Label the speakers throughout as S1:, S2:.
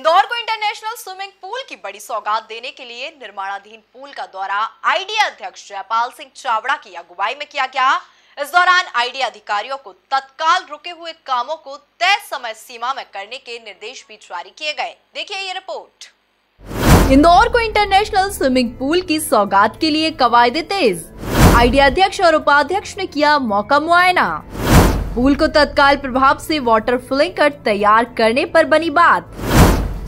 S1: इंदौर को international swimming pool की बड़ी सौगात देने के लिए निर्माणाधीन पूल का दौरा आईडिया अध्यक्ष जयपाल सिंह चावड़ा की अगुवाई में किया गया इस दौरान आईडी अधिकारियों को तत्काल रुके हुए कामों को तय समय सीमा में करने के निर्देश भी जारी किए गए देखिए ये रिपोर्ट इंदौर को इंटरनेशनल स्विमिंग पूल की सौगात के लिए कवायदे तेज आईडिया अध्यक्ष और उपाध्यक्ष ने किया मौका मुआयना पूल को तत्काल प्रभाव से वाटर फिलिंग कर तैयार करने पर बनी बात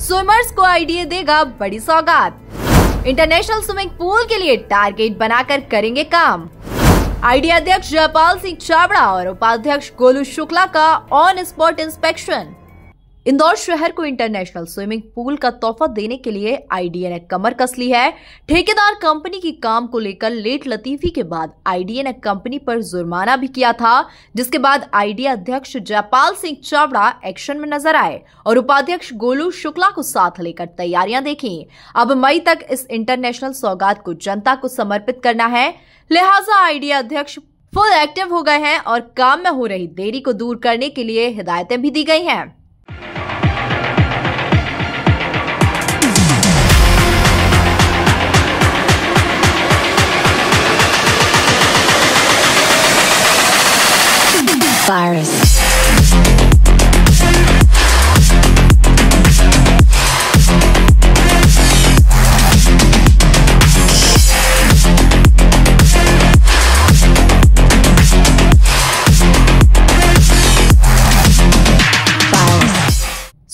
S1: स्विमर्स को आइडिया देगा बड़ी सौगात इंटरनेशनल स्विमिंग पूल के लिए टारगेट बनाकर करेंगे काम आईडीए अध्यक्ष जयपाल सिंह चावड़ा और उपाध्यक्ष गोलू शुक्ला का ऑन स्पॉट इंस्पेक्शन इंदौर शहर को इंटरनेशनल स्विमिंग पूल का तोहफा देने के लिए आईडीए ने कमर कस ली है ठेकेदार कंपनी की काम को लेकर लेट लतीफी के बाद आईडीए ने कंपनी पर जुर्माना भी किया था जिसके बाद आईडीए अध्यक्ष जयपाल सिंह चावड़ा एक्शन में नजर आए और उपाध्यक्ष गोलू शुक्ला को साथ लेकर तैयारियां देखी अब मई तक इस इंटरनेशनल सौगात को जनता को समर्पित करना है लिहाजा आईडीए अध्यक्ष फुल एक्टिव हो गए हैं और काम में हो रही देरी को दूर करने के लिए हिदायतें भी दी गई हैं virus.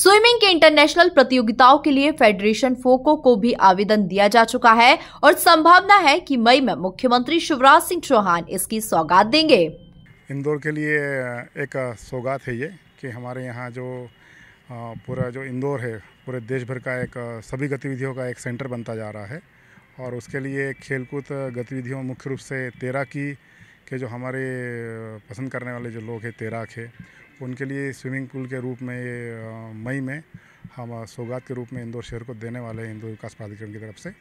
S1: स्विमिंग के इंटरनेशनल प्रतियोगिताओं के लिए फेडरेशन फोको को भी आवेदन दिया जा चुका है और संभावना है कि मई में मुख्यमंत्री शिवराज सिंह चौहान इसकी सौगात देंगे
S2: इंदौर के लिए एक सौगात है ये कि हमारे यहाँ जो पूरा जो इंदौर है पूरे देश भर का एक सभी गतिविधियों का एक सेंटर बनता जा रहा है और उसके लिए खेलकूद गतिविधियों मुख्य रूप से तैराकी के जो हमारे पसंद करने वाले जो लोग हैं तैराक है उनके लिए स्विमिंग पूल के रूप में मई में हम सौगात के रूप में इंदौर शहर को देने वाले हैं इंदौर विकास प्राधिकरण की तरफ से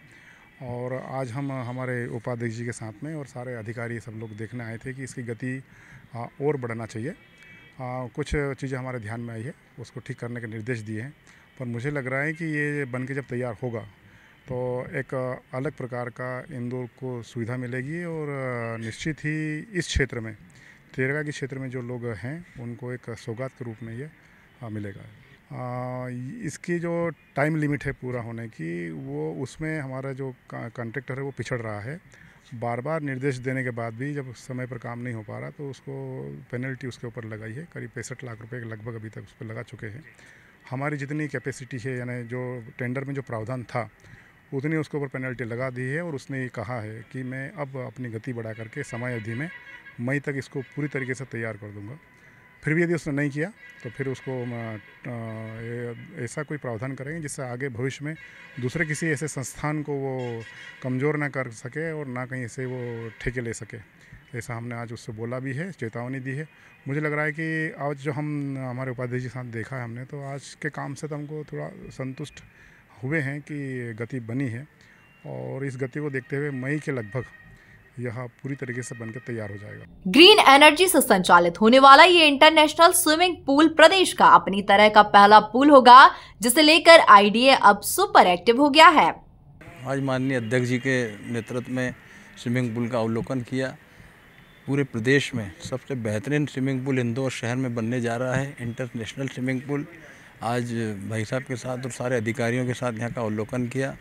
S2: और आज हम हमारे उपाध्यक्ष जी के साथ में और सारे अधिकारी सब लोग देखने आए थे कि इसकी गति और बढ़ना चाहिए कुछ चीज़ें हमारे ध्यान में आई है उसको ठीक करने के निर्देश दिए हैं पर मुझे लग रहा है कि ये बन के जब तैयार होगा तो एक अलग प्रकार का इंदौर को सुविधा मिलेगी और निश्चित ही इस क्षेत्र में तेरगा के क्षेत्र में जो लोग हैं उनको एक सौगात के रूप में ये मिलेगा इसकी जो टाइम लिमिट है पूरा होने की वो उसमें हमारा जो कंट्रेक्टर है वो पिछड़ रहा है बार बार निर्देश देने के बाद भी जब समय पर काम नहीं हो पा रहा तो उसको पेनल्टी उसके ऊपर लगाई है करीब पैंसठ लाख रुपए के लगभग अभी तक उस पर लगा चुके हैं हमारी जितनी कैपेसिटी है यानी जो टेंडर में जो प्रावधान था उतनी उसके ऊपर पेनल्टी लगा दी है और उसने ये कहा है कि मैं अब अपनी गति बढ़ा करके समय अवधि में मई तक इसको पूरी तरीके से तैयार कर दूँगा फिर भी यदि उसने नहीं किया तो फिर उसको ऐसा कोई प्रावधान करेंगे जिससे आगे भविष्य में दूसरे किसी ऐसे संस्थान को वो कमज़ोर ना कर सके और ना कहीं से वो ठेके ले सके ऐसा हमने आज उससे बोला भी है चेतावनी दी है मुझे लग रहा है कि आज जो हम हमारे उपाध्यक्ष के साथ देखा है हमने तो आज के काम से तो हमको थोड़ा संतुष्ट हुए हैं कि गति बनी है और इस गति को देखते हुए मई के लगभग यहाँ पूरी तरीके से बनकर तैयार हो जाएगा
S1: ग्रीन एनर्जी से संचालित होने वाला ये इंटरनेशनल स्विमिंग पूल प्रदेश का अपनी तरह का पहला पूल होगा जिसे लेकर आई अब सुपर एक्टिव हो गया है
S3: आज माननीय अध्यक्ष जी के नेतृत्व में स्विमिंग पूल का अवलोकन किया पूरे प्रदेश में सबसे बेहतरीन स्विमिंग पूल इंदौर शहर में बनने जा रहा है इंटरनेशनल स्विमिंग पूल आज भाई साहब के साथ और सारे अधिकारियों के साथ यहाँ का अवलोकन किया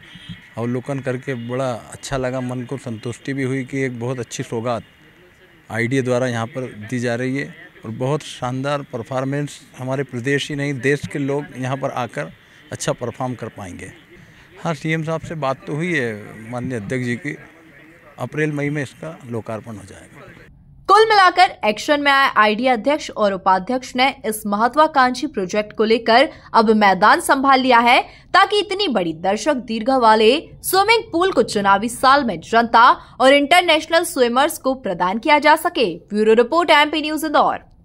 S3: अवलोकन करके बड़ा अच्छा लगा मन को संतुष्टि भी हुई कि एक बहुत अच्छी सौगात आई द्वारा यहाँ पर दी जा रही है और बहुत शानदार परफॉर्मेंस हमारे प्रदेश ही नहीं देश के लोग यहाँ पर आकर अच्छा परफॉर्म कर पाएंगे हाँ सीएम साहब से बात तो हुई है माननीय अध्यक्ष जी की अप्रैल मई में इसका लोकार्पण हो जाएगा
S1: मिलाकर एक्शन में आए आईडी अध्यक्ष और उपाध्यक्ष ने इस महत्वाकांक्षी प्रोजेक्ट को लेकर अब मैदान संभाल लिया है ताकि इतनी बड़ी दर्शक दीर्घ वाले स्विमिंग पूल को चुनावी साल में जनता और इंटरनेशनल स्विमर्स को प्रदान किया जा सके bureau report MP news Indore